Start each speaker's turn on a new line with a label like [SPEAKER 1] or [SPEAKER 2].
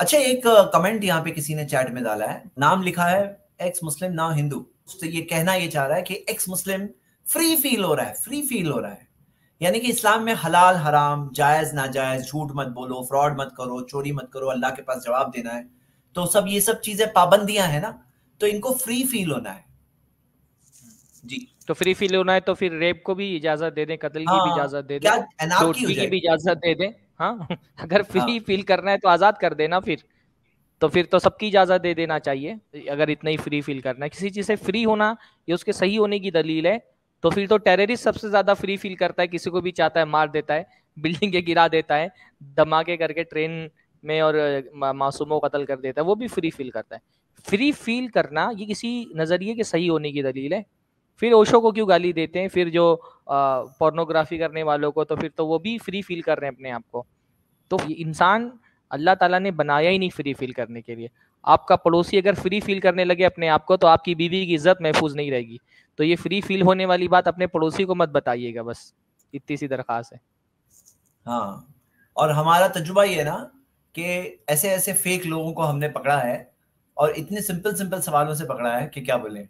[SPEAKER 1] अच्छा एक कमेंट यहाँ पे किसी ने चैट में डाला है नाम लिखा है एक्स मुस्लिम नाउ हिंदू तो ये कहना ये चाह रहा है कि एक्स मुस्लिम फ्री फील हो रहा है फ्री फील हो रहा है यानी कि इस्लाम में हलाल हराम जायज़ नाजायज़ झूठ मत बोलो फ्रॉड मत करो चोरी मत करो अल्लाह के पास जवाब देना है तो सब ये सब चीज़ें पाबंदियां हैं ना तो इनको फ्री फील होना है
[SPEAKER 2] जी तो फ्री फील होना है तो फिर रेप को भी इजाजत दे दें कत्ल की भी हाँ, इजाजत दे दें की भी इजाजत दे दें हाँ अगर फ्री हाँ। फील करना है तो आजाद कर देना फिर तो फिर तो सबकी इजाजत दे देना चाहिए अगर इतना ही फ्री फील करना है किसी चीज से फ्री होना ये उसके सही होने की दलील है तो फिर तो टेररिस्ट सबसे ज्यादा फ्री फील करता है किसी को भी चाहता है मार देता है बिल्डिंग के गिरा देता है धमाके करके ट्रेन में और मासूमों कतल कर देता है वो भी फ्री फील करता है फ्री फील करना ये किसी नजरिए के सही होने की दलील है फिर ओशो को क्यों गाली देते हैं फिर जो पोर्नोग्राफी करने वालों को तो फिर तो वो भी फ्री फील कर रहे हैं अपने आप को तो इंसान अल्लाह ताला ने बनाया ही नहीं फ्री फील करने के लिए आपका पड़ोसी अगर फ्री फील करने लगे अपने आप को तो आपकी बीवी की इज्जत महफूज नहीं रहेगी तो ये फ्री फील होने वाली बात अपने पड़ोसी को मत बताइएगा बस इतनी सी
[SPEAKER 1] दरख्वास्त है हाँ और हमारा तजुर्बा ये है ना कि ऐसे ऐसे फेक लोगों को हमने पकड़ा है और इतने सिंपल सिंपल सवालों से पकड़ा है कि क्या बोले